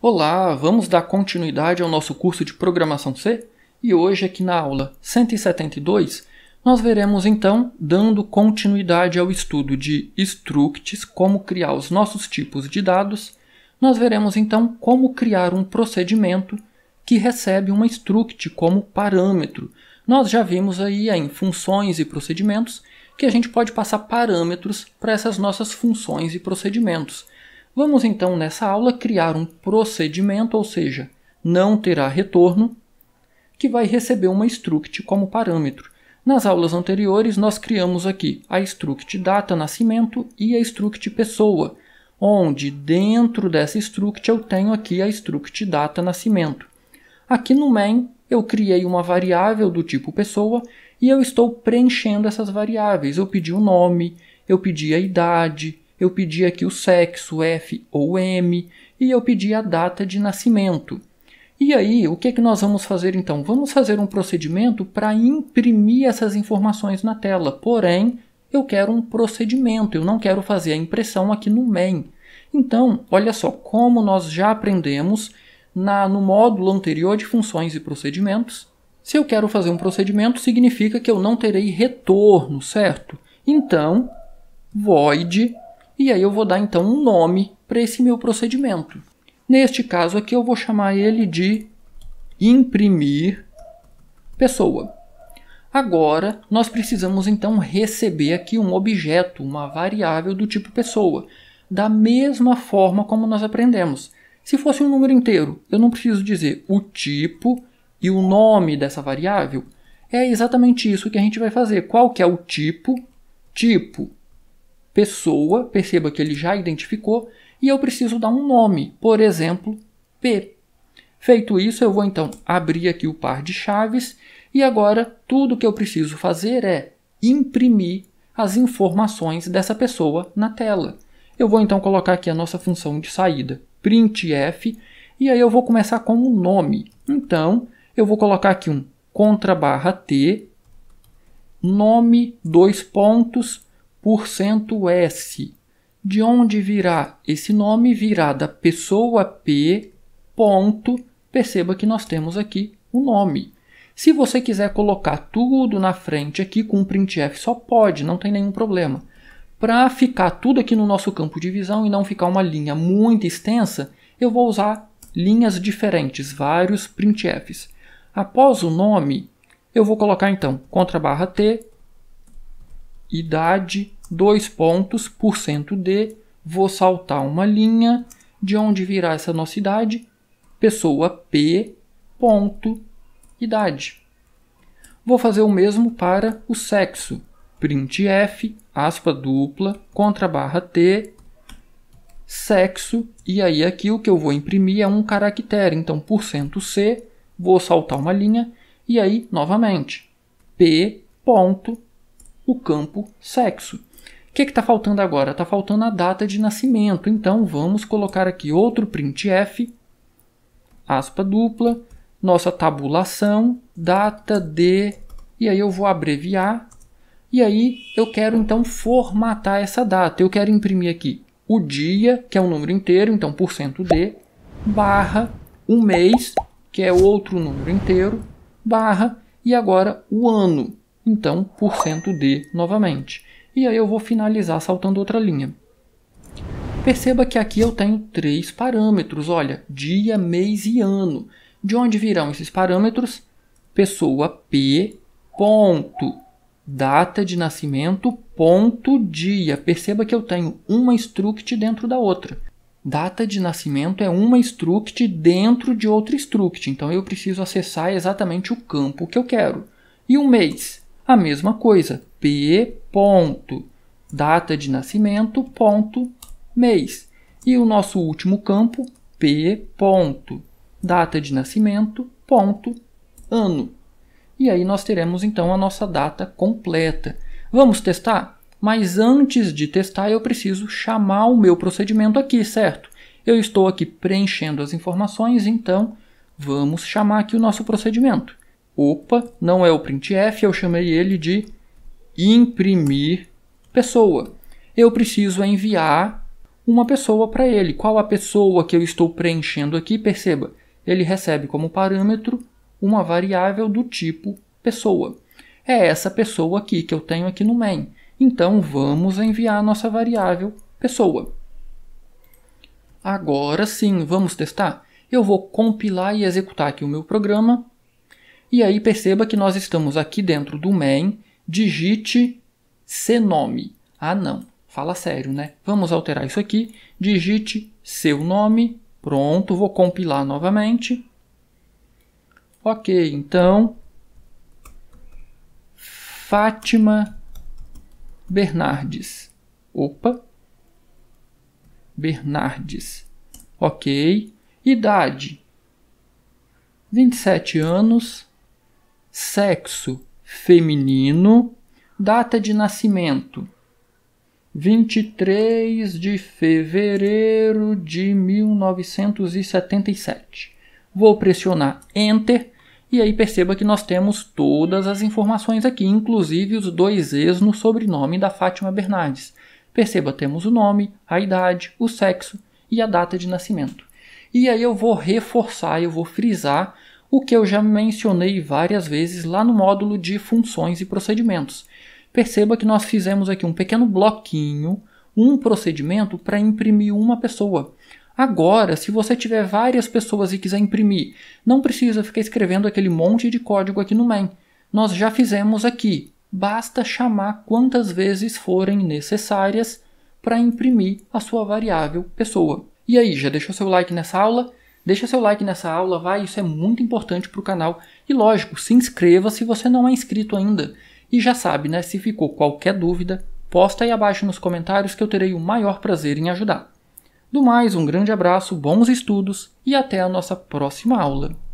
Olá, vamos dar continuidade ao nosso curso de Programação C e hoje aqui na aula 172 nós veremos então, dando continuidade ao estudo de structs, como criar os nossos tipos de dados, nós veremos então como criar um procedimento que recebe uma struct como parâmetro. Nós já vimos aí é, em funções e procedimentos que a gente pode passar parâmetros para essas nossas funções e procedimentos. Vamos então nessa aula criar um procedimento, ou seja, não terá retorno, que vai receber uma struct como parâmetro. Nas aulas anteriores nós criamos aqui a struct data nascimento e a struct pessoa, onde dentro dessa struct eu tenho aqui a struct data nascimento. Aqui no main eu criei uma variável do tipo pessoa e eu estou preenchendo essas variáveis. Eu pedi o nome, eu pedi a idade, eu pedi aqui o sexo, F ou M, e eu pedi a data de nascimento. E aí, o que, é que nós vamos fazer então? Vamos fazer um procedimento para imprimir essas informações na tela, porém, eu quero um procedimento, eu não quero fazer a impressão aqui no main. Então, olha só, como nós já aprendemos na, no módulo anterior de funções e procedimentos, se eu quero fazer um procedimento, significa que eu não terei retorno, certo? Então, void e aí eu vou dar então um nome para esse meu procedimento. Neste caso aqui eu vou chamar ele de imprimir pessoa. Agora nós precisamos então receber aqui um objeto, uma variável do tipo pessoa, da mesma forma como nós aprendemos. Se fosse um número inteiro, eu não preciso dizer o tipo e o nome dessa variável. É exatamente isso que a gente vai fazer. Qual que é o tipo? Tipo pessoa, perceba que ele já identificou, e eu preciso dar um nome, por exemplo, P. Feito isso, eu vou então abrir aqui o par de chaves e agora tudo que eu preciso fazer é imprimir as informações dessa pessoa na tela. Eu vou então colocar aqui a nossa função de saída, printf, e aí eu vou começar com o nome. Então, eu vou colocar aqui um contra barra t, nome, dois pontos, %S. De onde virá? Esse nome virá da pessoa P, ponto. Perceba que nós temos aqui o um nome. Se você quiser colocar tudo na frente aqui com printf, só pode, não tem nenhum problema. Para ficar tudo aqui no nosso campo de visão e não ficar uma linha muito extensa, eu vou usar linhas diferentes, vários printfs. Após o nome, eu vou colocar então contra barra T, idade, dois pontos, por cento de, vou saltar uma linha, de onde virá essa nossa idade, pessoa P, ponto, idade. Vou fazer o mesmo para o sexo, printf, aspa dupla, contra barra T, sexo, e aí aqui o que eu vou imprimir é um caractere, então por cento C, vou saltar uma linha, e aí novamente, P, ponto, o campo sexo. O que é está faltando agora? Está faltando a data de nascimento. Então vamos colocar aqui outro printf, aspa dupla, nossa tabulação, data de. E aí eu vou abreviar. E aí eu quero então formatar essa data. Eu quero imprimir aqui o dia, que é um número inteiro, então d, barra o mês, que é outro número inteiro, barra e agora o ano, então D novamente. E aí eu vou finalizar saltando outra linha. Perceba que aqui eu tenho três parâmetros, olha, dia, mês e ano. De onde virão esses parâmetros? Pessoa P, ponto, data de nascimento, ponto, dia. Perceba que eu tenho uma struct dentro da outra. Data de nascimento é uma struct dentro de outra struct, então eu preciso acessar exatamente o campo que eu quero. E o um mês? A mesma coisa, P ponto, data de nascimento ponto, mês. E o nosso último campo, P ponto, data de nascimento ponto, ano. E aí nós teremos então a nossa data completa. Vamos testar? Mas antes de testar, eu preciso chamar o meu procedimento aqui, certo? Eu estou aqui preenchendo as informações, então vamos chamar aqui o nosso procedimento. Opa, não é o printf, eu chamei ele de imprimir pessoa. Eu preciso enviar uma pessoa para ele. Qual a pessoa que eu estou preenchendo aqui? Perceba, ele recebe como parâmetro uma variável do tipo pessoa. É essa pessoa aqui que eu tenho aqui no main. Então vamos enviar a nossa variável pessoa. Agora sim, vamos testar? Eu vou compilar e executar aqui o meu programa. E aí perceba que nós estamos aqui dentro do main, digite seu nome. Ah, não. Fala sério, né? Vamos alterar isso aqui. Digite seu nome. Pronto, vou compilar novamente. Ok, então. Fátima Bernardes. Opa. Bernardes. Ok. Idade: 27 anos sexo feminino, data de nascimento. 23 de fevereiro de 1977. Vou pressionar Enter e aí perceba que nós temos todas as informações aqui, inclusive os dois E's no sobrenome da Fátima Bernardes. Perceba, temos o nome, a idade, o sexo e a data de nascimento. E aí eu vou reforçar, eu vou frisar o que eu já mencionei várias vezes lá no módulo de funções e procedimentos. Perceba que nós fizemos aqui um pequeno bloquinho, um procedimento para imprimir uma pessoa. Agora, se você tiver várias pessoas e quiser imprimir, não precisa ficar escrevendo aquele monte de código aqui no main. Nós já fizemos aqui. Basta chamar quantas vezes forem necessárias para imprimir a sua variável pessoa. E aí, já deixou seu like nessa aula? Deixa seu like nessa aula, vai, isso é muito importante para o canal. E lógico, se inscreva se você não é inscrito ainda. E já sabe, né? Se ficou qualquer dúvida, posta aí abaixo nos comentários que eu terei o maior prazer em ajudar. Do mais, um grande abraço, bons estudos e até a nossa próxima aula.